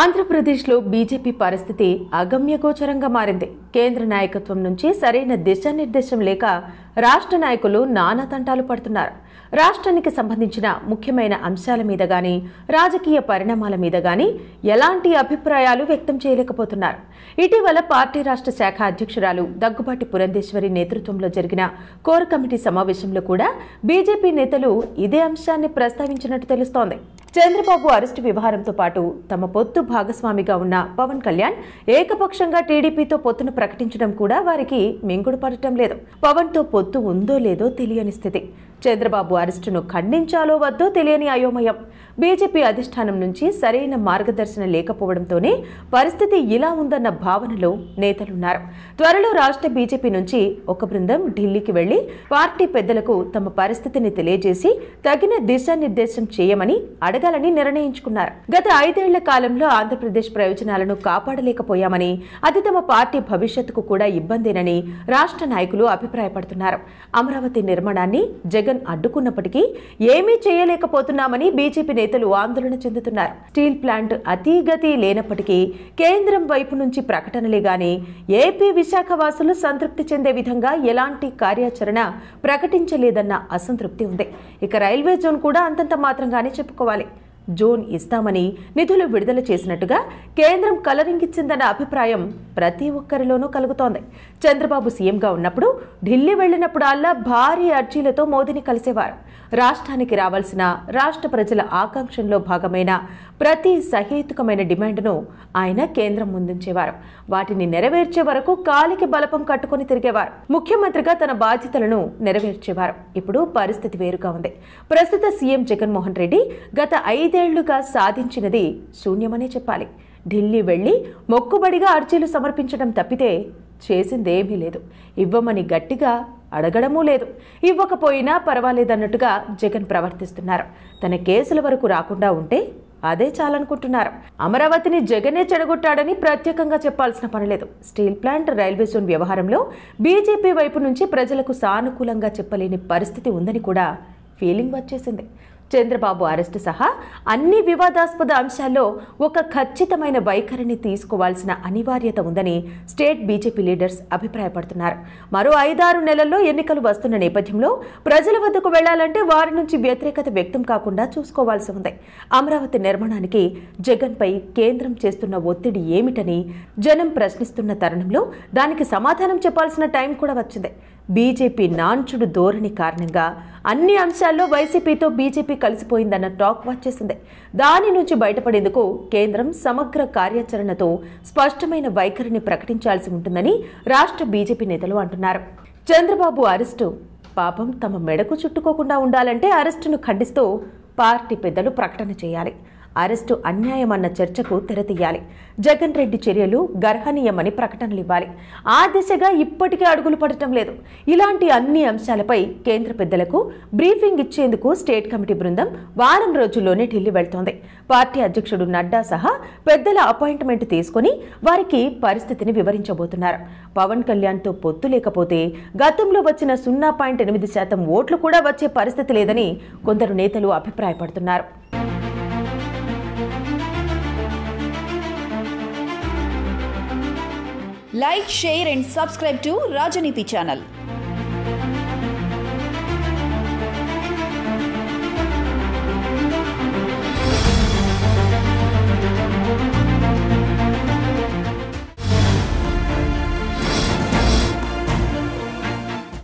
ఆంధ్రప్రదేశ్లో బీజేపీ పరిస్థితి అగమ్యగోచరంగా మారింది కేంద్ర నాయకత్వం నుంచి సరైన దిశానిర్దేశం లేక రాష్ట్ర నాయకులు నానా తంటాలు పడుతున్నారు రాష్ట్రానికి సంబంధించిన ముఖ్యమైన అంశాల మీద గాని రాజకీయ పరిణామాల మీద గాని ఎలాంటి అభిప్రాయాలు వ్యక్తం చేయలేకపోతున్నారు ఇటీవల పార్టీ రాష్ట్ర శాఖ అధ్యక్షురాలు దగ్గుబాటి పురంధేశ్వరి నేతృత్వంలో జరిగిన కోర్ కమిటీ సమావేశంలో కూడా బీజేపీ నేతలు ఇదే అంశాన్ని ప్రస్తావించినట్టు తెలుస్తోంది చంద్రబాబు అరెస్టు వ్యవహారంతో పాటు తమ పొత్తు భాగస్వామిగా ఉన్న పవన్ కళ్యాణ్ ఏకపక్షంగా టీడీపీతో పొత్తును ప్రకటించడం కూడా వారికి మింగుడు పడటం లేదు పవన్తో పొత్తు ఉందో లేదో తెలియని స్థితి చంద్రబాబు అరెస్టును ఖండించాలో వద్దో తెలియని అయోమయం బీజేపీ అధిష్టానం నుంచి సరైన మార్గదర్శనం లేకపోవడంతోనే పరిస్థితి ఇలా ఉందన్న భావనలో నేతలున్నారు త్వరలో రాష్ట్ర బీజేపీ నుంచి ఒక బృందం ఢిల్లీకి వెళ్లి పార్టీ పెద్దలకు తమ పరిస్థితిని తెలియజేసి తగిన దిశానిర్దేశం చేయమని అడగాలని నిర్ణయించుకున్నారు గత ఐదేళ్ల కాలంలో ఆంధ్రప్రదేశ్ ప్రయోజనాలను కాపాడలేకపోయామని అది తమ పార్టీ భవిష్యత్తుకు కూడా ఇబ్బందేనని రాష్ట్ర నాయకులు అభిప్రాయపడుతున్నారు అమరావతి నిర్మాణాన్ని జగన్ జగన్ అడ్డుకున్నప్పటికీ ఏమీ చేయలేకపోతున్నామని బీజేపీ నేతలు ఆందోళన చెందుతున్నారు స్టీల్ ప్లాంట్ అతీగతి లేనప్పటికీ కేంద్రం వైపు నుంచి ప్రకటనలే గాని ఏపీ విశాఖ వాసులు సంతృప్తి చెందే విధంగా ఎలాంటి కార్యాచరణ ప్రకటించలేదన్న అసంతృప్తి ఉంది ఇక రైల్వే జోన్ కూడా అంతంత మాత్రంగానే చెప్పుకోవాలి జోన్ ఇస్తామని నిధులు విడుదల చేసినట్టుగా కేంద్రం కలరింగిచ్చిందన్న అభిప్రాయం ప్రతి ఒక్కరిలోనూ కలుగుతోంది చంద్రబాబు సీఎంగా ఉన్నప్పుడు ఢిల్లీ వెళ్లినప్పుడల్లా భారీ అర్జీలతో మోదీని కలిసేవారు రాష్ట్రానికి రావాల్సిన రాష్ట్ర ప్రజల ఆకాంక్షల్లో భాగమైన ప్రతి సహేతుకమైన డిమాండ్ను ఆయన కేంద్రం ముందుంచేవారు వాటిని నెరవేర్చే వరకు కాలికి బలపం కట్టుకుని తిరిగేవారు ముఖ్యమంత్రిగా తన బాధ్యతలను నెరవేర్చేవారు ఇప్పుడు పరిస్థితి వేరుగా ఉంది ప్రస్తుత సీఎం జగన్మోహన్ రెడ్డి గత ఐదు ఐదేళ్లుగా సాధించినది శూన్యమనే చెప్పాలి ఢిల్లీ వెళ్ళి మొక్కుబడిగా అర్జీలు సమర్పించడం తప్పితే చేసిందేమీ లేదు ఇవ్వమని గట్టిగా అడగడమూ లేదు ఇవ్వకపోయినా పర్వాలేదన్నట్టుగా జగన్ ప్రవర్తిస్తున్నారు తన కేసుల వరకు రాకుండా ఉంటే అదే చాలనుకుంటున్నారు అమరావతిని జగనే చెడగొట్టాడని ప్రత్యేకంగా చెప్పాల్సిన పనిలేదు స్టీల్ ప్లాంట్ రైల్వే జోన్ వ్యవహారంలో బీజేపీ వైపు నుంచి ప్రజలకు సానుకూలంగా చెప్పలేని పరిస్థితి ఉందని కూడా ఫీలింగ్ వచ్చేసింది చంద్రబాబు అరెస్టు సహా అన్ని వివాదాస్పద అంశాల్లో ఒక ఖచ్చితమైన వైఖరిని తీసుకోవాల్సిన అనివార్యత ఉందని స్టేట్ బీజేపీ లీడర్స్ అభిప్రాయపడుతున్నారు మరో ఐదారు నెలల్లో ఎన్నికలు వస్తున్న నేపథ్యంలో ప్రజల వద్దకు వెళ్లాలంటే వారి నుంచి వ్యతిరేకత వ్యక్తం కాకుండా చూసుకోవాల్సి ఉంది అమరావతి నిర్మాణానికి జగన్పై కేంద్రం చేస్తున్న ఒత్తిడి ఏమిటని జనం ప్రశ్నిస్తున్న తరుణంలో దానికి సమాధానం చెప్పాల్సిన టైం కూడా వచ్చింది బీజేపీ నాంచుడు ధోరణి కారణంగా అన్ని అంశాల్లో వైసీపీతో బీజేపీ కలిసిపోయిందన్న టాక్ వచ్చేసింది దాని నుంచి బయటపడేందుకు కేంద్రం సమగ్ర కార్యాచరణతో స్పష్టమైన వైఖరిని ప్రకటించాల్సి ఉంటుందని రాష్ట్ర బీజేపీ నేతలు అంటున్నారు చంద్రబాబు అరెస్టు పాపం తమ మెడకు చుట్టుకోకుండా ఉండాలంటే అరెస్టును ఖండిస్తూ పార్టీ పెద్దలు ప్రకటన చేయాలి అరెస్టు అన్యాయమన్న చర్చకు తెరతీయాలి జగన్ రెడ్డి చర్యలు గర్హనీయమని ప్రకటనలు ఇవ్వాలి ఆ దిశగా ఇప్పటికే అడుగులు పడటం లేదు ఇలాంటి అన్ని అంశాలపై కేంద్ర పెద్దలకు బ్రీఫింగ్ ఇచ్చేందుకు స్టేట్ కమిటీ బృందం వారం రోజుల్లోనే ఢిల్లీ వెళ్తోంది పార్టీ అధ్యక్షుడు నడ్డా సహా పెద్దల అపాయింట్మెంట్ తీసుకుని వారికి పరిస్థితిని వివరించబోతున్నారు పవన్ కళ్యాణ్తో పొత్తు లేకపోతే గతంలో వచ్చిన సున్నా పాయింట్ ఎనిమిది శాతం ఓట్లు కూడా వచ్చే పరిస్థితి లేదని కొందరు నేతలు అభిప్రాయపడుతున్నారు लाइक शेयर एंड अंड टू राजनीति ानल